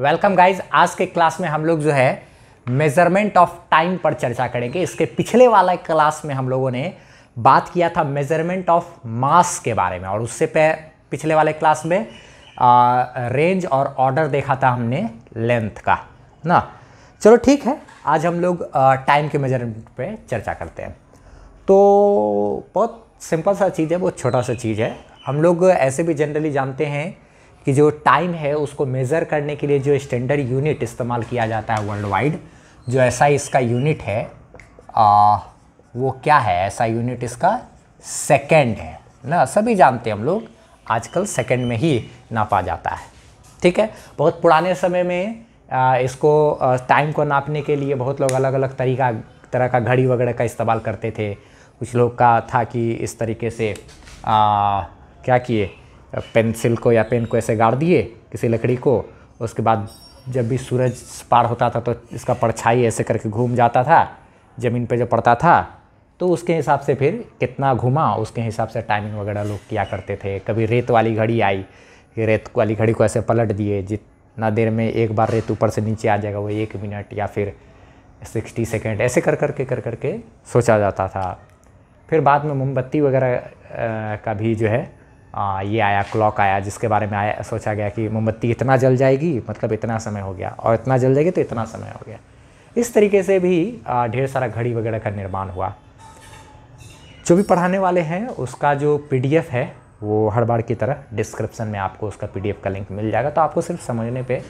welcome guys आज के class में हम लोग जो है मेजरमेंट ऑफ टाइम पर चर्चा करेंगे इसके पिछले वाला क्लास में हम लोगों ने बात किया था मेजरमेंट ऑफ मास के बारे में और उससे पे पिछले वाले क्लास में आ, रेंज और ऑर्डर देखा था हमने लेंथ का ना चलो ठीक है आज हम लोग टाइम के मेजरमेंट पे चर्चा करते हैं तो बहुत सिंपल सा चीज़ है बहुत छोटा सा चीज़ है हम लोग ऐसे भी जनरली जानते हैं कि जो टाइम है उसको मेज़र करने के लिए जो स्टैंडर्ड यूनिट इस्तेमाल किया जाता है वर्ल्ड वाइड जो ऐसा इसका यूनिट है आ, वो क्या है ऐसा यूनिट इसका सेकेंड है ना सभी जानते हैं हम लोग आजकल सेकेंड में ही नापा जाता है ठीक है बहुत पुराने समय में आ, इसको टाइम को नापने के लिए बहुत लोग अलग अलग तरीका तरह का घड़ी वगैरह का इस्तेमाल करते थे कुछ लोग का था कि इस तरीके से आ, क्या किए पेंसिल को या पेन को ऐसे गाड़ दिए किसी लकड़ी को उसके बाद जब भी सूरज पार होता था तो इसका परछाई ऐसे करके घूम जाता था ज़मीन पे जो पड़ता था तो उसके हिसाब से फिर कितना घूमा उसके हिसाब से टाइमिंग वगैरह लोग किया करते थे कभी रेत वाली घड़ी आई कि रेत वाली घड़ी को ऐसे पलट दिए जितना देर में एक बार रेत ऊपर से नीचे आ जाएगा वो एक मिनट या फिर सिक्सटी सेकेंड ऐसे कर करके कर करके कर कर सोचा जाता था फिर बाद में मोमबत्ती वगैरह का भी जो है आ, ये आया क्लॉक आया जिसके बारे में आया सोचा गया कि मोमबत्ती इतना जल जाएगी मतलब इतना समय हो गया और इतना जल जाएगी तो इतना समय हो गया इस तरीके से भी ढेर सारा घड़ी वगैरह का निर्माण हुआ जो भी पढ़ाने वाले हैं उसका जो पी है वो हर बार की तरह डिस्क्रिप्सन में आपको उसका पी का लिंक मिल जाएगा तो आपको सिर्फ समझने पर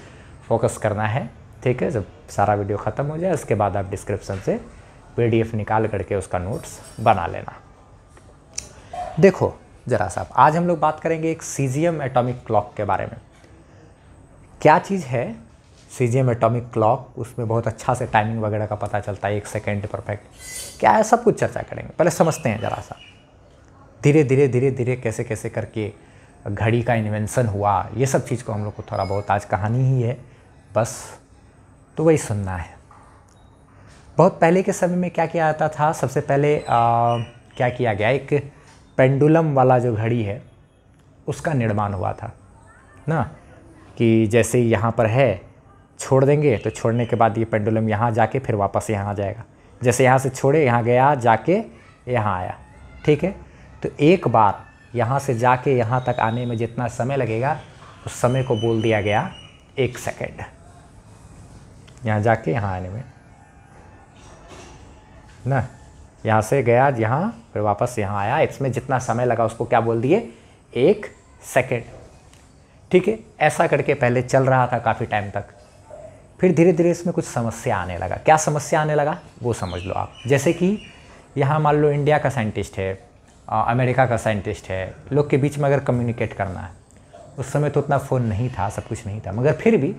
फोकस करना है ठीक है जब सारा वीडियो ख़त्म हो जाए उसके बाद आप डिस्क्रिप्शन से पी निकाल करके उसका नोट्स बना लेना देखो जरा साहब आज हम लोग बात करेंगे एक सीजियम एटॉमिक क्लॉक के बारे में क्या चीज़ है सीजियम एटॉमिक क्लॉक उसमें बहुत अच्छा से टाइमिंग वगैरह का पता चलता है एक सेकेंड परफेक्ट क्या है सब कुछ चर्चा करेंगे पहले समझते हैं जरा सा धीरे धीरे धीरे धीरे कैसे कैसे करके घड़ी का इन्वेंशन हुआ ये सब चीज़ को हम लोग को थोड़ा बहुत आज कहानी ही है बस तो वही सुनना है बहुत पहले के समय में क्या किया जाता था सबसे पहले आ, क्या किया गया एक पेंडुलम वाला जो घड़ी है उसका निर्माण हुआ था ना कि जैसे यहाँ पर है छोड़ देंगे तो छोड़ने के बाद ये पेंडुलम यहाँ जाके फिर वापस यहाँ आ जाएगा जैसे यहाँ से छोड़े यहाँ गया जाके यहाँ आया ठीक है तो एक बार यहाँ से जाके यहाँ तक आने में जितना समय लगेगा उस समय को बोल दिया गया एक सेकेंड यहाँ जाके यहाँ आने में ना यहाँ से गया यहाँ फिर वापस यहाँ आया इसमें जितना समय लगा उसको क्या बोल दिए एक सेकेंड ठीक है ऐसा करके पहले चल रहा था काफ़ी टाइम तक फिर धीरे धीरे इसमें कुछ समस्या आने लगा क्या समस्या आने लगा वो समझ लो आप जैसे कि यहाँ मान लो इंडिया का साइंटिस्ट है आ, अमेरिका का साइंटिस्ट है लोग के बीच में अगर कम्युनिकेट करना है उस समय तो उतना फ़ोन नहीं था सब कुछ नहीं था मगर फिर भी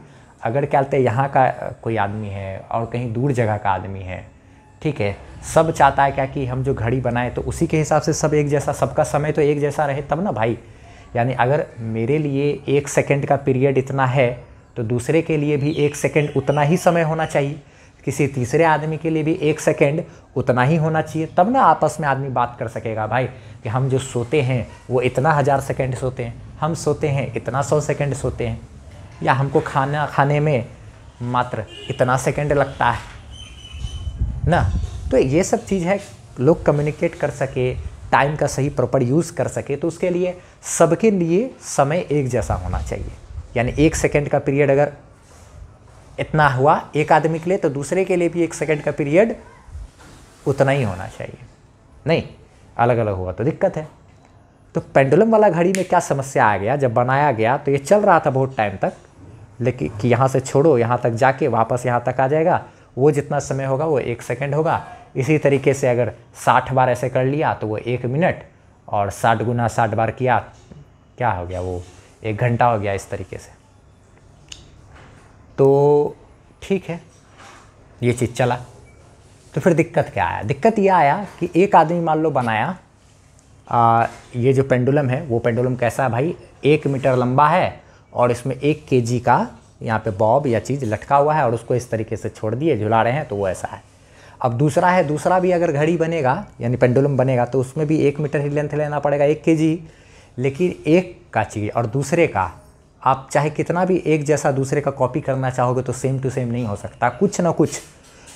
अगर क्या कहते हैं यहाँ का कोई आदमी है और कहीं दूर जगह का आदमी है ठीक है सब चाहता है क्या कि हम जो घड़ी बनाए तो उसी के हिसाब से सब एक जैसा सबका समय तो एक जैसा रहे तब ना भाई यानी अगर मेरे लिए एक सेकंड का पीरियड इतना है तो दूसरे के लिए भी एक सेकंड उतना ही समय होना चाहिए किसी तीसरे आदमी के लिए भी एक सेकंड उतना ही होना चाहिए तब ना आपस में आदमी बात कर सकेगा भाई कि हम जो सोते हैं वो इतना हज़ार सेकेंड सोते हैं हम सोते हैं इतना सौ सेकेंड सोते हैं या हमको खाना खाने में मात्र इतना सेकेंड लगता है ना तो ये सब चीज़ है लोग कम्युनिकेट कर सके टाइम का सही प्रॉपर यूज़ कर सके तो उसके लिए सबके लिए समय एक जैसा होना चाहिए यानी एक सेकेंड का पीरियड अगर इतना हुआ एक आदमी के लिए तो दूसरे के लिए भी एक सेकेंड का पीरियड उतना ही होना चाहिए नहीं अलग अलग हुआ तो दिक्कत है तो पेंडुलम वाला घड़ी में क्या समस्या आ गया जब बनाया गया तो ये चल रहा था बहुत टाइम तक लेकिन कि यहाँ से छोड़ो यहाँ तक जाके वापस यहाँ तक आ जाएगा वो जितना समय होगा वो एक सेकेंड होगा इसी तरीके से अगर साठ बार ऐसे कर लिया तो वो एक मिनट और साठ गुना साठ बार किया क्या हो गया वो एक घंटा हो गया इस तरीके से तो ठीक है ये चीज़ चला तो फिर दिक्कत क्या आया दिक्कत ये आया कि एक आदमी मान लो बनाया आ, ये जो पेंडुलम है वो पेंडुलम कैसा है भाई एक मीटर लंबा है और इसमें एक के जी का यहाँ पे बॉब या चीज़ लटका हुआ है और उसको इस तरीके से छोड़ दिए झुला रहे हैं तो वो ऐसा है अब दूसरा है दूसरा भी अगर घड़ी बनेगा यानी पेंडुलम बनेगा तो उसमें भी एक मीटर ही लेंथ लेना पड़ेगा एक के जी लेकिन एक का चीज़ और दूसरे का आप चाहे कितना भी एक जैसा दूसरे का कॉपी करना चाहोगे तो सेम टू सेम नहीं हो सकता कुछ ना कुछ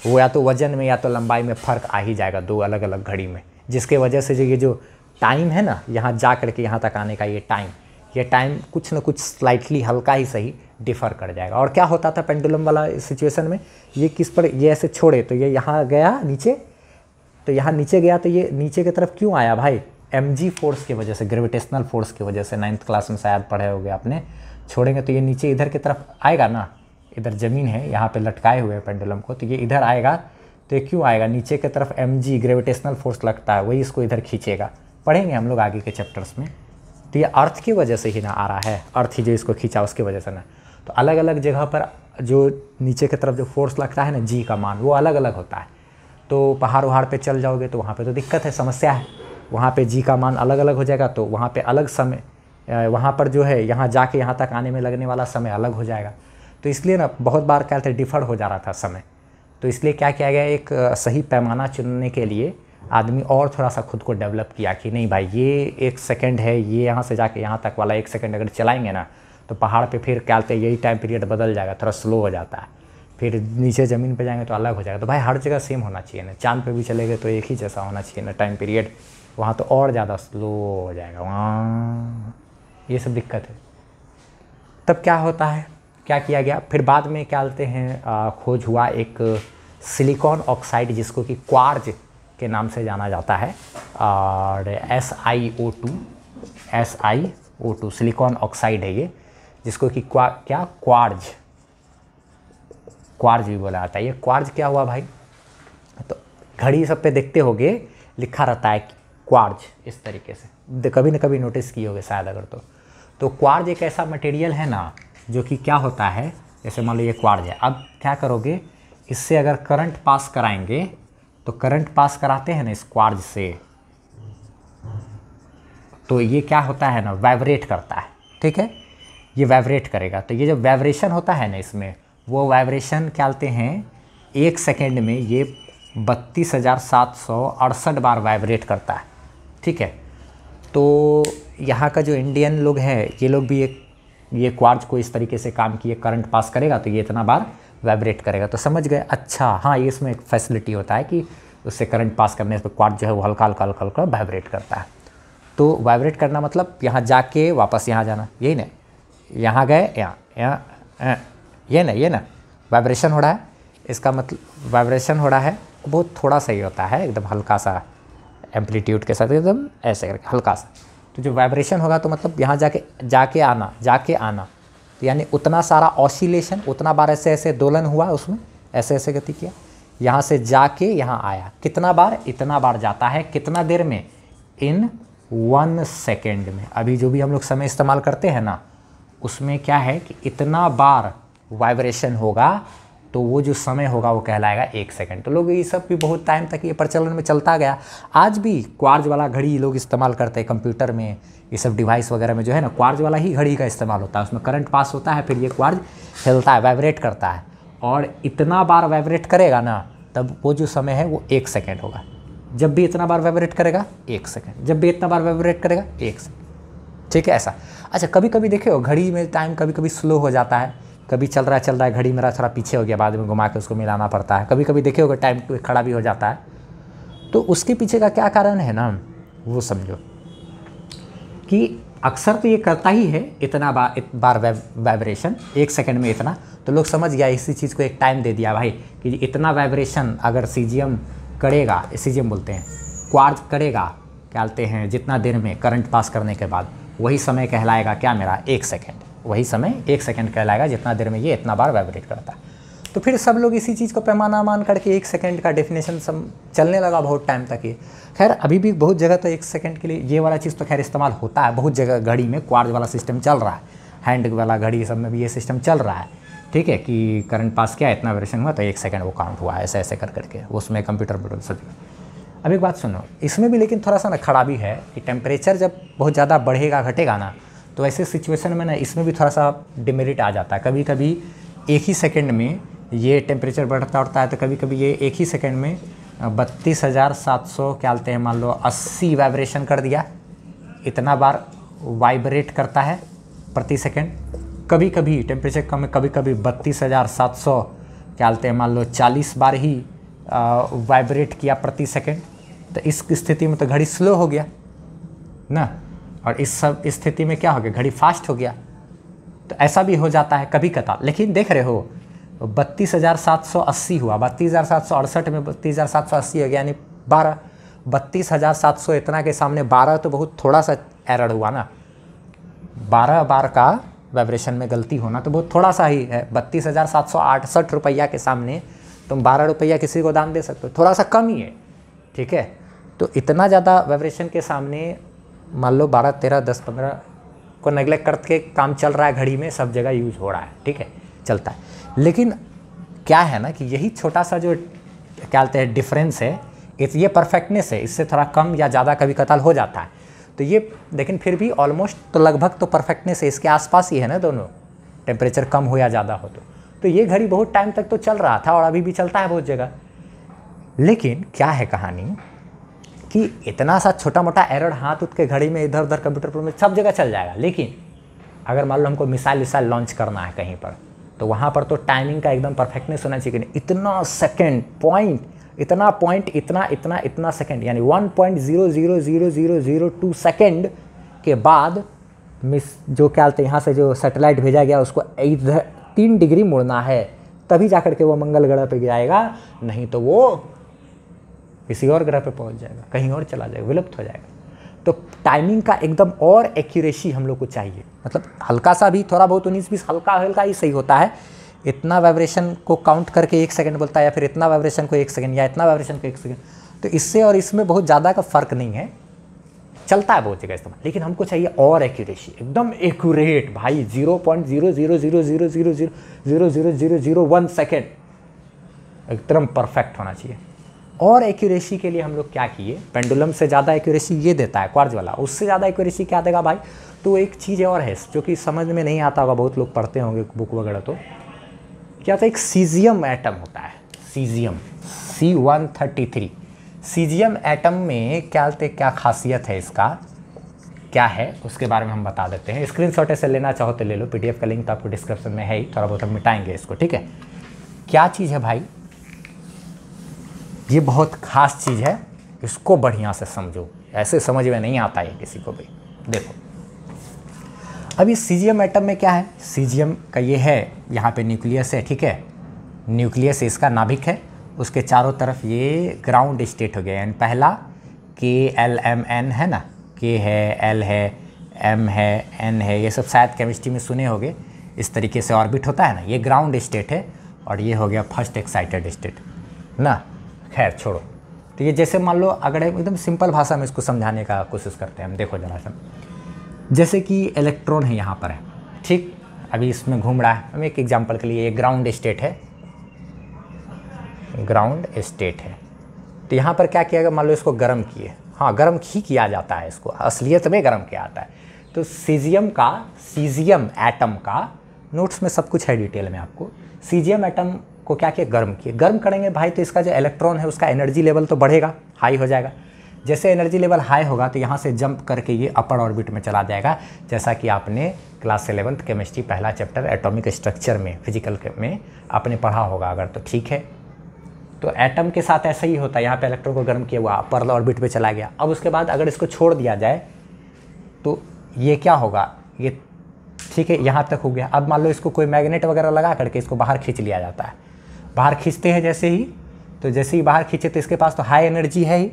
वो या तो वजन में या तो लंबाई में फ़र्क आ ही जाएगा दो अलग अलग घड़ी में जिसके वजह से जो ये जो टाइम है ना यहाँ जा करके यहाँ तक आने का ये टाइम ये टाइम कुछ ना कुछ स्लाइटली हल्का ही सही डिफ़र कर जाएगा और क्या होता था पेंडुलम वाला सिचुएशन में ये किस पर ये ऐसे छोड़े तो ये यहाँ गया नीचे तो यहाँ नीचे गया तो ये नीचे की तरफ क्यों आया भाई एम जी फोर्स की वजह से ग्रेविटेशनल फोर्स की वजह से नाइन्थ क्लास में शायद पढ़े हो गए आपने छोड़ेंगे तो ये नीचे इधर की तरफ आएगा ना इधर ज़मीन है यहाँ पे लटकाए हुए हैं पेंडुलम को तो ये इधर आएगा तो ये क्यों आएगा नीचे की तरफ एम जी ग्रेविटेशनल फोर्स लगता है वही इसको इधर खींचेगा पढ़ेंगे हम लोग आगे के चैप्टर्स में तो ये अर्थ की वजह से ही ना आ रहा है अर्थ ही जो इसको खींचा उसकी वजह से ना तो अलग अलग जगह पर जो नीचे की तरफ जो फोर्स लगता है ना जी का मान वो अलग अलग होता है तो पहाड़ वहाड़ पे चल जाओगे तो वहाँ पे तो दिक्कत है समस्या है वहाँ पे जी का मान अलग अलग हो जाएगा तो वहाँ पे अलग समय वहाँ पर जो है यहाँ जाके यहाँ तक आने में लगने वाला समय अलग हो जाएगा तो इसलिए ना बहुत बार कहते डिफर हो जा रहा था समय तो इसलिए क्या किया गया एक सही पैमाना चुनने के लिए आदमी और थोड़ा सा खुद को डेवलप किया कि नहीं भाई ये एक सेकंड है ये यहाँ से जाके यहाँ तक वाला एक सेकंड अगर चलाएंगे ना तो पहाड़ पे फिर क्या आते यही टाइम पीरियड बदल जाएगा थोड़ा स्लो हो जाता है फिर नीचे ज़मीन पे जाएंगे तो अलग हो जाएगा तो भाई हर जगह सेम होना चाहिए ना चांद पे भी चले गए तो एक ही जैसा होना चाहिए ना टाइम पीरियड वहाँ तो और ज़्यादा स्लो हो जाएगा वहाँ ये सब दिक्कत है तब क्या होता है क्या किया गया फिर बाद में क्या आते हैं खोज हुआ एक सिलिकॉन ऑक्साइड जिसको कि क्वार्ज के नाम से जाना जाता है और S I O two S I O two silicon oxide है ये जिसको कि क्वा क्या क्वार्ज क्वार्ज भी बोला जाता है ये क्वार्ज क्या हुआ भाई तो घड़ी सब पे देखते होगे लिखा रहता है क्वार्ज इस तरीके से कभी ना कभी नोटिस किए होगे शायद अगर तो तो क्वार्ज एक ऐसा मटेरियल है ना जो कि क्या होता है जैसे मान लो ये क्वार्ज है अब क्या करोगे इससे अगर करंट पास कराएंगे तो करंट पास कराते हैं ना इस क्वार्ज से तो ये क्या होता है ना वाइब्रेट करता है ठीक है ये वाइब्रेट करेगा तो ये जो वाइब्रेशन होता है ना इसमें वो वाइब्रेशन क्या कहते हैं एक सेकेंड में ये बत्तीस हज़ार सात सौ अड़सठ बार वाइब्रेट करता है ठीक है तो यहाँ का जो इंडियन लोग हैं ये लोग भी एक ये क्वार्ज को इस तरीके से काम किए करंट पास करेगा तो ये इतना बार वाइब्रेट करेगा तो समझ गए अच्छा हाँ ये इसमें एक फैसिलिटी होता है कि उससे करंट पास करने पर क्वार्ज जो है वो हल्का हल्का हल्का हल्का वाइब्रेट करता है तो वाइब्रेट करना मतलब यहाँ जाके वापस यहाँ जाना यही ना यहाँ गए यहाँ यहाँ हाँ, ये ना ये ना वाइब्रेशन हो रहा है इसका मतलब वाइब्रेशन हो रहा है बहुत थोड़ा सा ही होता है एकदम हल्का सा एम्पलीट्यूड के साथ एकदम ऐसे करके हल्का सा तो जो वाइब्रेशन होगा तो मतलब यहाँ जाके जाके आना जाके आना तो यानी उतना सारा ऑसिलेशन उतना बार ऐसे ऐसे दोलन हुआ उसमें ऐसे ऐसे गति किया यहाँ से जाके यहाँ आया कितना बार इतना बार जाता है कितना देर में इन वन सेकेंड में अभी जो भी हम लोग समय इस्तेमाल करते हैं ना उसमें क्या है कि इतना बार वाइब्रेशन होगा तो वो जो समय होगा वो कहलाएगा एक सेकंड तो लोग ये सब भी बहुत टाइम तक ये प्रचलन में चलता गया आज भी क्वार्ज वाला घड़ी लोग इस्तेमाल करते हैं कंप्यूटर में ये सब डिवाइस वगैरह में जो है ना क्वार्ज वाला ही घड़ी का इस्तेमाल होता है उसमें करंट पास होता है फिर ये क्वार्ज हिलता है वाइब्रेट करता है और इतना बार वाइब्रेट करेगा ना तब वो जो समय है वो एक सेकेंड होगा जब भी इतना बार वाइब्रेट करेगा एक सेकेंड जब भी इतना बार वाइब्रेट करेगा एक सेकेंड ठीक है ऐसा अच्छा कभी कभी देखे हो घड़ी में टाइम कभी कभी स्लो हो जाता है कभी चल रहा है चल रहा है घड़ी मेरा थोड़ा पीछे हो गया बाद में घुमा के उसको मिलाना पड़ता है कभी कभी देखे होगा टाइम खड़ा भी हो जाता है तो उसके पीछे का क्या कारण है ना वो समझो कि अक्सर तो ये करता ही है इतना बा, इत, बार वाइब्रेशन एक सेकंड में इतना तो लोग समझ गया इसी चीज़ को एक टाइम दे दिया भाई कि इतना वाइब्रेशन अगर सी करेगा सी बोलते हैं क्वार्ज करेगा क्या कहते हैं जितना देर में करंट पास करने के बाद वही समय कहलाएगा क्या मेरा एक सेकेंड वही समय एक सेकेंड कहलाएगा जितना देर में ये इतना बार वाइब्रेट करता है तो फिर सब लोग इसी चीज़ को पैमाना मान करके एक सेकंड का डेफिनेशन सब चलने लगा बहुत टाइम तक ये खैर अभी भी बहुत जगह तो एक सेकंड के लिए ये वाला चीज़ तो खैर इस्तेमाल होता है बहुत जगह घड़ी में क्वार्ज वाला सिस्टम चल रहा है हैंड वाला घड़ी सब में भी ये सिस्टम चल रहा है ठीक है कि करंट पास किया इतना वेरिएशन हुआ तो एक सेकेंड वो काउंट हुआ ऐसे ऐसे कर करके उसमें कंप्यूटर वोटर सजा अब एक बात सुनो इसमें भी लेकिन थोड़ा सा ना खराबी है कि टेम्परेचर जब बहुत ज़्यादा बढ़ेगा घटेगा ना तो ऐसे सिचुएशन में ना इसमें भी थोड़ा सा डिमेरिट आ जाता है कभी कभी एक ही सेकेंड में ये टेम्परेचर बढ़ता उड़ता है तो कभी कभी ये एक ही सेकेंड में बत्तीस हज़ार सात सौ क्या आते हैं मान लो अस्सी वाइब्रेशन कर दिया इतना बार वाइब्रेट करता है प्रति सेकेंड कभी कभी टेम्परेचर कम कभी कभी बत्तीस हज़ार सात सौ क्या आते हैं मान लो चालीस बार ही वाइब्रेट किया प्रति सेकेंड तो इस स्थिति में तो घड़ी स्लो हो गया ना और इस सब स्थिति में क्या हो गया घड़ी फास्ट हो गया तो ऐसा भी हो जाता है कभी कतार लेकिन देख रहे हो बत्तीस हज़ार सात सौ अस्सी हुआ बत्तीस हज़ार सात सौ अड़सठ में बत्तीस हज़ार सात सौ अस्सी हो गया यानी बारह बत्तीस हज़ार सात सौ इतना के सामने बारह तो बहुत थोड़ा सा एरर हुआ ना बारह बार का वाइब्रेशन में गलती होना तो बहुत थोड़ा सा ही है बत्तीस हज़ार सात सौ अड़सठ रुपया के सामने तुम बारह रुपया किसी को दान दे सकते हो थोड़ा सा कम ही है ठीक है तो इतना ज़्यादा वाइब्रेशन के सामने मान लो बारह तेरह दस पंद्रह को नेग्लेक्ट करके काम चल रहा है घड़ी में सब जगह यूज हो रहा है ठीक है चलता है लेकिन क्या है ना कि यही छोटा सा जो क्या कहते हैं डिफरेंस है इस ये परफेक्टनेस है इससे थोड़ा कम या ज़्यादा कभी कताल हो जाता है तो ये लेकिन फिर भी ऑलमोस्ट तो लगभग तो परफेक्टनेस है इसके आसपास ही है ना दोनों टेम्परेचर कम हो या ज़्यादा हो तो तो ये घड़ी बहुत टाइम तक तो चल रहा था और अभी भी चलता है बहुत जगह लेकिन क्या है कहानी कि इतना सा छोटा मोटा एरर हाथ उठ के घड़ी में इधर उधर कंप्यूटर पर में सब जगह चल जाएगा लेकिन अगर मान लो हमको मिसाइल विसाइल लॉन्च करना है कहीं पर तो वहाँ पर तो टाइमिंग का एकदम परफेक्टनेस होना चाहिए कि इतना सेकेंड पॉइंट इतना पॉइंट इतना इतना इतना सेकेंड यानी one point zero zero zero zero zero two second के बाद मिस जो क्या हैं यहाँ से जो सैटेलाइट भेजा गया उसको इधर तीन डिग्री मुड़ना है तभी जा के वो मंगल ग्रह पर जाएगा नहीं तो वो किसी और ग्रह पे पहुंच जाएगा कहीं और चला जाएगा विलुप्त हो जाएगा तो टाइमिंग का एकदम और एक्यूरेसी हम लोग को चाहिए मतलब हल्का सा भी थोड़ा बहुत उन्नीस बीस हल्का हल्का ही सही होता है इतना वाइब्रेशन को काउंट करके एक सेकंड बोलता है या फिर इतना वाइब्रेशन को एक सेकंड या इतना वाइब्रेशन को एक सेकंड तो इससे और इसमें बहुत ज़्यादा का फ़र्क नहीं है चलता है बहुत जगह इस्तेमाल लेकिन हमको चाहिए और एक्यूरेसी एकदम एक्यूरेट भाई zero point zero zero zero zero zero zero zero zero zero zero one second एकदम परफेक्ट होना चाहिए और एक्यूरेसी के लिए हम लोग क्या किए पेंडुलम से ज़्यादा एक्यूरेसी ये देता है क्वार्ज वाला उससे ज़्यादा एक्यूरेसी क्या देगा भाई तो एक चीज़ और है जो कि समझ में नहीं आता होगा बहुत लोग पढ़ते होंगे बुक वगैरह तो क्या था एक सीजियम एटम होता है caesium C one thirty three caesium atom में क्या क्या खासियत है इसका क्या है उसके बारे में हम बता देते हैं स्क्रीन शॉट ऐसे लेना चाहो तो ले लो पीडीएफ का लिंक तो आपको डिस्क्रिप्शन में है ही थोड़ा बहुत हम मिटाएंगे इसको ठीक है क्या चीज़ है भाई ये बहुत खास चीज़ है इसको बढ़िया से समझो ऐसे समझ में नहीं आता है किसी को भी देखो अब ये सीजियम एटम में क्या है सीजियम का ये है यहाँ पे न्यूक्लियस है ठीक है न्यूक्लियस इसका नाभिक है उसके चारों तरफ ये ग्राउंड स्टेट हो गया यानी पहला के एल एम एन है ना के है एल है एम है एन है ये सब शायद केमिस्ट्री में सुने होंगे इस तरीके से ऑर्बिट होता है ना ये ग्राउंड स्टेट है और ये हो गया फर्स्ट एक्साइटेड स्टेट ना खैर छोड़ो तो ये जैसे मान लो अगर एकदम सिंपल भाषा में इसको समझाने का कोशिश करते हैं हम देखो जरा सर जैसे कि इलेक्ट्रॉन है यहाँ पर है ठीक अभी इसमें घूम रहा है हम एक एग्जाम्पल के लिए ग्राउंड स्टेट है ग्राउंड स्टेट है तो यहाँ पर क्या किया गया मान लो इसको गर्म किए हाँ गर्म ही किया जाता है इसको असलियत में गर्म किया जाता है तो सीजियम का सीजियम एटम का नोट्स में सब कुछ है डिटेल में आपको सीजियम एटम को क्या किया गर्म किए गर्म करेंगे भाई तो इसका जो इलेक्ट्रॉन है उसका एनर्जी लेवल तो बढ़ेगा हाई हो जाएगा जैसे एनर्जी लेवल हाई होगा तो यहाँ से जंप करके ये अपर ऑर्बिट में चला जाएगा जैसा कि आपने क्लास एलेवंथ केमिस्ट्री पहला चैप्टर एटॉमिक स्ट्रक्चर में फिजिकल में आपने पढ़ा होगा अगर तो ठीक है तो एटम के साथ ऐसा ही होता है यहाँ पे इलेक्ट्रॉन को गर्म किया हुआ अपर ऑर्बिट पर चला गया अब उसके बाद अगर इसको छोड़ दिया जाए तो ये क्या होगा ये ठीक है यहाँ तक हो गया अब मान लो इसको कोई मैग्नेट वगैरह लगा करके इसको बाहर खींच लिया जाता है बाहर खींचते हैं जैसे ही तो जैसे ही बाहर खींचे तो इसके पास तो हाई एनर्जी है ही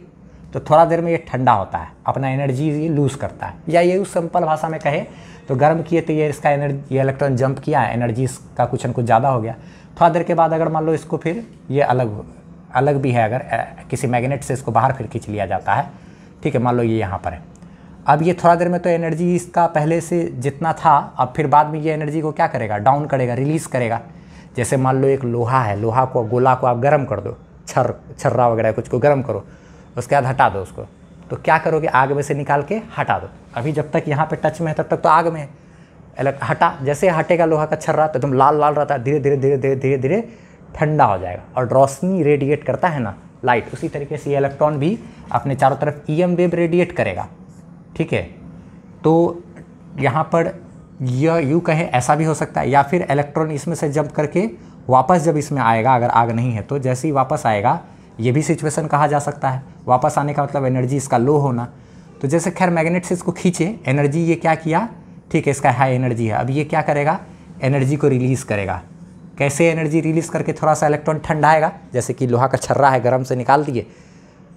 तो थोड़ा देर में ये ठंडा होता है अपना एनर्जी ये लूज़ करता है या ये उस सिंपल भाषा में कहे तो गर्म किए तो ये इसका एनर्जी ये इलेक्ट्रॉन जंप किया एनर्जी इसका कुछ न कुछ ज़्यादा हो गया थोड़ा देर के बाद अगर मान लो इसको फिर ये अलग अलग भी है अगर किसी मैग्नेट से इसको बाहर फिर खींच लिया जाता है ठीक है मान लो ये यहाँ पर है अब ये थोड़ा देर में तो एनर्जी इसका पहले से जितना था अब फिर बाद में ये एनर्जी को क्या करेगा डाउन करेगा रिलीज़ करेगा जैसे मान लो एक लोहा है लोहा को गोला को आप गर्म कर दो छर छर्रा वगैरह कुछ को गर्म करो उसके बाद हटा दो उसको तो क्या करोगे आग में से निकाल के हटा दो अभी जब तक यहाँ पे टच में है तब तक तो आग में है हटा जैसे हटेगा लोहा का छर्रा तो एकदम लाल लाल रहता है धीरे धीरे धीरे धीरे धीरे धीरे ठंडा हो जाएगा और रोशनी रेडिएट करता है ना लाइट उसी तरीके से ये इलेक्ट्रॉन भी अपने चारों तरफ ई एम वेव रेडिएट करेगा ठीक है तो यहाँ पर यह यूँ कहें ऐसा भी हो सकता है या फिर इलेक्ट्रॉन इसमें से जंप करके वापस जब इसमें आएगा अगर आग नहीं है तो जैसे ही वापस आएगा ये भी सिचुएशन कहा जा सकता है वापस आने का मतलब एनर्जी इसका लो होना तो जैसे खैर मैग्नेट से इसको खींचे एनर्जी ये क्या किया ठीक है इसका हाई एनर्जी है अब ये क्या करेगा एनर्जी को रिलीज़ करेगा कैसे एनर्जी रिलीज़ करके थोड़ा सा इलेक्ट्रॉन ठंडाएगा जैसे कि लोहा का छर्रा है गर्म से निकाल दिए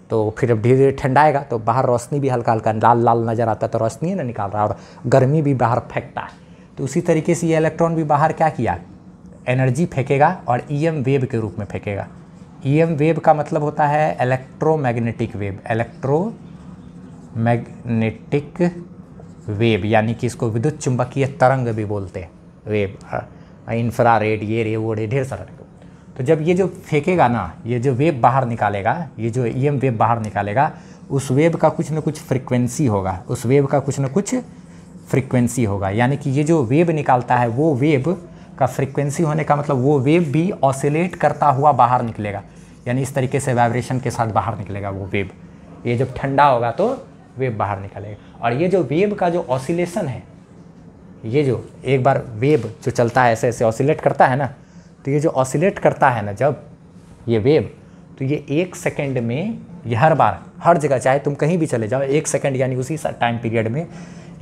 तो फिर जब धीरे धीरे ठंडाएगा तो बाहर रोशनी भी हल्का हल्का लाल लाल नज़र आता है तो रोशनी है ना निकाल रहा है और गर्मी भी बाहर फेंकता है तो उसी तरीके से ये इलेक्ट्रॉन भी बाहर क्या किया एनर्जी फेंकेगा और ईएम e वेव के रूप में फेंकेगा ईएम e वेव का मतलब होता है electromagnetic wave electromagnetic wave यानी कि इसको विद्युत चुंबकीय तरंग भी बोलते हैं वेब इंफ्रा रेड ये रे वो रे ढेर सारा तो जब ये जो फेंकेगा ना ये जो वेब बाहर निकालेगा ये जो ई e एम वेब बाहर निकालेगा उस वेब का कुछ ना कुछ फ्रिक्वेंसी होगा उस वेब का कुछ ना कुछ फ्रिक्वेंसी होगा यानी कि ये जो वेब निकालता है वो वेब का फ्रिक्वेंसी होने का मतलब वो वेब भी ऑसिलेट करता हुआ बाहर निकलेगा यानी इस तरीके से वाइब्रेशन के साथ बाहर निकलेगा वो वेब ये जब ठंडा होगा तो वेब बाहर निकलेगा और ये जो वेब का जो ऑसिलेशन है ये जो एक बार वेब जो चलता है ऐसे ऐसे ऑसिलेट करता है ना तो ये जो ऑसिलेट करता है ना जब ये वेव तो ये एक सेकेंड में ये हर बार हर जगह चाहे तुम कहीं भी चले जाओ एक सेकेंड यानी उसी टाइम पीरियड में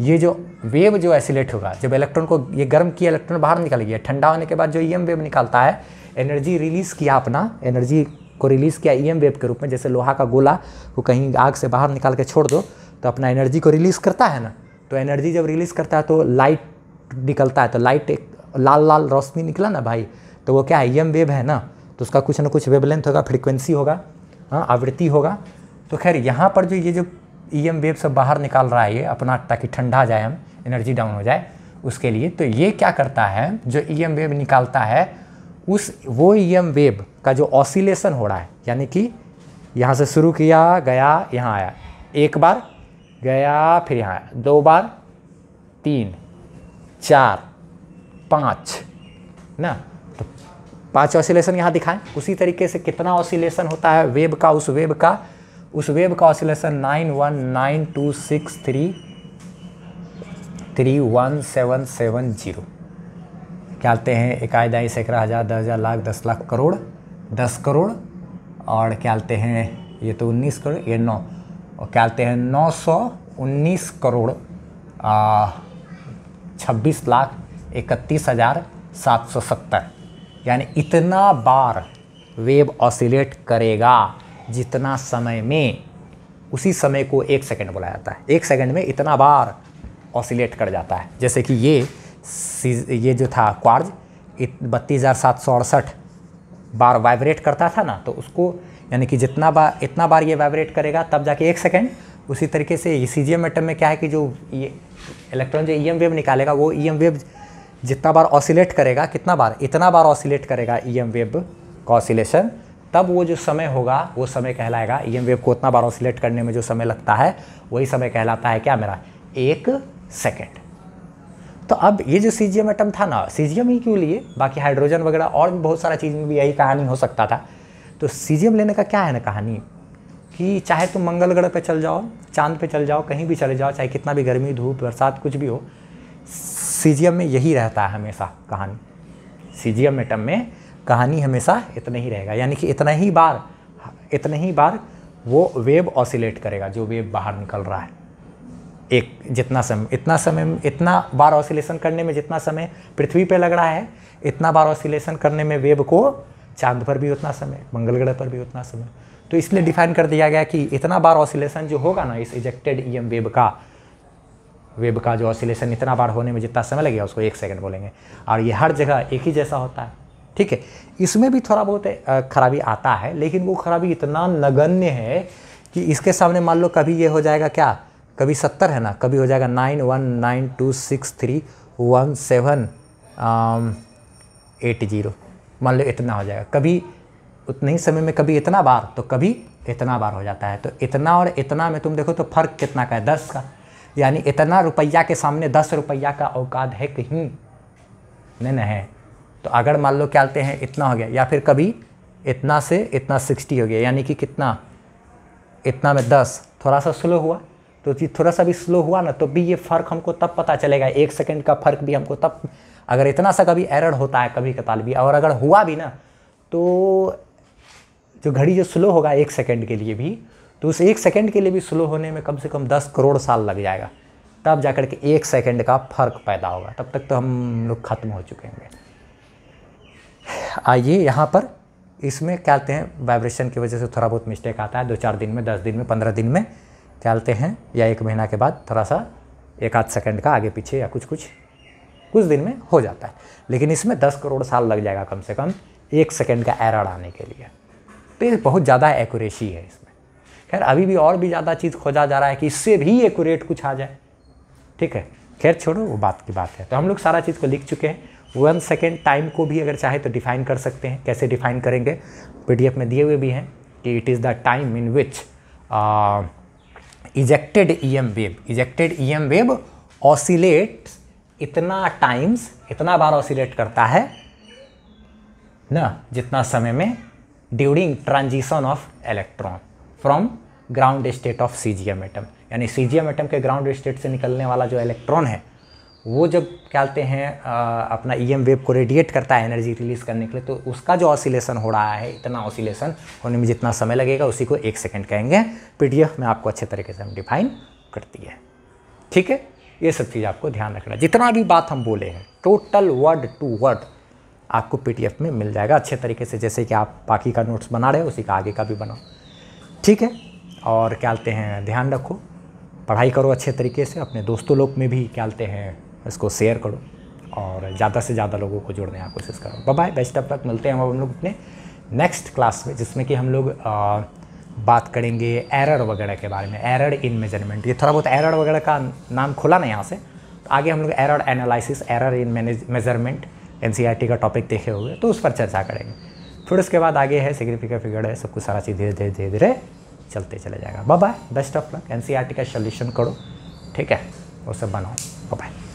ये जो वेव जो एसिलेट होगा जब इलेक्ट्रॉन को ये गर्म किया इलेक्ट्रॉन बाहर निकल गया ठंडा होने के बाद जो ई वेव निकालता है एनर्जी रिलीज़ किया अपना एनर्जी को रिलीज़ किया ई वेव के रूप में जैसे लोहा का गोला को कहीं आग से बाहर निकाल के छोड़ दो तो अपना एनर्जी को रिलीज़ करता है ना तो एनर्जी जब रिलीज़ करता है तो लाइट निकलता है तो लाइट एक लाल लाल रोशनी निकला ना भाई तो वो क्या आई एम वेव है ना तो उसका कुछ ना कुछ वेवलेंथ होगा फ्रिक्वेंसी होगा हाँ आवृत्ति होगा तो खैर यहाँ पर जो ये जो ई एम वेव सब बाहर निकाल रहा है ये अपना ताकि ठंडा जाए हम एनर्जी डाउन हो जाए उसके लिए तो ये क्या करता है जो ई एम वेव निकालता है उस वो ई एम वेव का जो ऑसिलेशन हो रहा है यानी कि यहाँ से शुरू किया गया यहाँ आया एक बार गया फिर यहाँ आया दो बार तीन चार पाँच ना पांच ऑसिलेशन यहाँ दिखाएं उसी तरीके से कितना ऑसिलेशन होता है वेब का उस वेब का उस वेब का oscillation nine one nine two six three three one seven seven zero क्या आते हैं इकाई दाई सैकड़ा हज़ार दस हज़ार लाख दस लाख करोड़ दस करोड़ और क्या आते हैं ये तो उन्नीस करोड़ ये नौ और क्या आते हैं नौ सौ उन्नीस करोड़ छब्बीस लाख इकतीस हज़ार सात सौ सत्तर यानी इतना बार वेव ऑसिलेट करेगा जितना समय में उसी समय को एक सेकंड बोला जाता है एक सेकंड में इतना बार ऑसिलेट कर जाता है जैसे कि ये ये जो था क्वार्ज बत्तीस हज़ार सात सौ अड़सठ बार वाइब्रेट करता था ना तो उसको यानी कि जितना बार इतना बार ये वाइब्रेट करेगा तब जाके एक सेकेंड उसी तरीके से सी जी एम एटम में क्या है कि जो ये इलेक्ट्रॉन जो ई एम वेव निकालेगा वो ई एम वेव जितना बार ऑसिलेट करेगा कितना बार इतना बार ऑसिलेट करेगा ई एम वेब का ऑसिलेशन तब वो जो समय होगा वो समय कहलाएगा ई एम वेव को उतना बार ऑसिलेट करने में जो समय लगता है वही समय कहलाता है क्या मेरा एक सेकेंड तो अब ये जो सी जी एम एटम था ना सी जी एम ही क्यों लिए बाकी हाइड्रोजन वगैरह और भी बहुत सारा चीज़ में भी यही कहानी हो सकता था तो सी जी एम लेने का क्या है ना कहानी कि चाहे तुम मंगल ग्रह पे चल जाओ चांद पे चल जाओ कहीं भी चले जाओ चाहे कितना भी गर्मी धूप बरसात कुछ भी हो सी में यही रहता है हमेशा कहानी सी में टर्म में कहानी हमेशा इतना ही रहेगा यानी कि इतना ही बार इतने ही बार वो वेव ऑसिलेट करेगा जो वेव बाहर निकल रहा है एक जितना समय इतना समय इतना बार ऑसिलेशन करने में जितना समय पृथ्वी पे लग रहा है इतना बार ऑसिलेशन करने में वेव को चांद पर भी उतना समय मंगल ग्रह पर भी उतना समय तो इसलिए डिफाइन कर दिया गया कि इतना बार ऑसिलेशन जो होगा ना इस इजेक्टेड ई वेव का वेब का जो ऑसिलेशन इतना बार होने में जितना समय लगेगा उसको एक सेकंड बोलेंगे और ये हर जगह एक ही जैसा होता है ठीक है इसमें भी थोड़ा बहुत खराबी आता है लेकिन वो खराबी इतना नगण्य है कि इसके सामने मान लो कभी ये हो जाएगा क्या कभी सत्तर है ना कभी हो जाएगा nine one nine two six three one seven eight zero मान लो इतना हो जाएगा कभी उतने ही समय में कभी इतना बार तो कभी इतना बार हो जाता है तो इतना और इतना में तुम देखो तो फ़र्क कितना का है दस का यानी इतना रुपया के सामने दस रुपया का औकात है कहीं नहीं नहीं है तो अगर मान लो क्या हैं इतना हो गया या फिर कभी इतना से इतना सिक्सटी हो गया यानी कि कितना इतना में दस थोड़ा सा स्लो हुआ तो चीज़ थोड़ा सा भी स्लो हुआ ना तो भी ये फ़र्क हमको तब पता चलेगा एक सेकंड का फ़र्क भी हमको तब अगर इतना सा कभी एरर होता है कभी कताल भी और अगर हुआ भी ना तो जो घड़ी जो स्लो होगा एक सेकंड के लिए भी तो उस एक सेकंड के लिए भी स्लो होने में कम से कम दस करोड़ साल लग जाएगा तब जाकर के एक सेकंड का फ़र्क पैदा होगा तब तक तो हम लोग ख़त्म हो चुके होंगे आइए यहाँ पर इसमें क्या कहते हैं वाइब्रेशन की वजह से थोड़ा बहुत मिस्टेक आता है दो चार दिन में दस दिन में पंद्रह दिन में क्या कहते हैं या एक महीना के बाद थोड़ा सा एक आध सेकेंड का आगे पीछे या कुछ कुछ कुछ दिन में हो जाता है लेकिन इसमें दस करोड़ साल लग जाएगा कम से कम एक सेकेंड का एरर आने के लिए तो ये बहुत ज़्यादा एक्यूरेसी है इसमें खैर अभी भी और भी ज़्यादा चीज़ खोजा जा रहा है कि इससे भी एकूरेट कुछ आ जाए ठीक है खैर छोड़ो वो बात की बात है तो हम लोग सारा चीज़ को लिख चुके हैं वन सेकेंड टाइम को भी अगर चाहे तो डिफ़ाइन कर सकते हैं कैसे डिफ़ाइन करेंगे पी में दिए हुए भी हैं कि it is the time in which ejected E M wave ejected E M wave oscillate इतना टाइम्स इतना बार ऑसिलेट करता है ना जितना समय में during transition of electron from ground state of C atom यानी सी एटम के ग्राउंड स्टेट से निकलने वाला जो इलेक्ट्रॉन है वो जब कहते हैं अपना ई एम वेव को रेडिएट करता है एनर्जी रिलीज करने के लिए तो उसका जो ऑसिलेशन हो रहा है इतना ऑसिलेशन होने में जितना समय लगेगा उसी को एक सेकेंड कहेंगे एफ में आपको अच्छे तरीके से हम डिफाइन करती है ठीक है ये सब चीज़ आपको ध्यान रखना जितना भी बात हम बोले हैं टोटल वर्ड टू वर्ड आपको एफ में मिल जाएगा अच्छे तरीके से जैसे कि आप बाकी का नोट्स बना रहे हो उसी का आगे का भी बनाओ ठीक है और क्या कहते हैं ध्यान रखो पढ़ाई करो अच्छे तरीके से अपने दोस्तों लोग में भी क्या कहते हैं इसको शेयर करो और ज़्यादा से ज़्यादा लोगों को जोड़ने की कोशिश करो बाय बेस्ट ऑफ लक मिलते हैं हम लोग अपने नेक्स्ट क्लास में जिसमें कि हम लोग आ, बात करेंगे एरर वगैरह के बारे में एरर इन मेजरमेंट ये थोड़ा बहुत एरर वगैरह का नाम खुला ना यहाँ से तो आगे हम लोग error analysis error in measurement N का टॉपिक देखे हुए तो उस पर चर्चा करेंगे फिर उसके बाद आगे है सिग्निफिकेंट फिगर है सब कुछ सारा चीज़ धीरे धीरे धीरे धीरे चलते चले जाएगा bye bye best of luck N का सॉल्यूशन करो ठीक है वो सब बनाओ बाय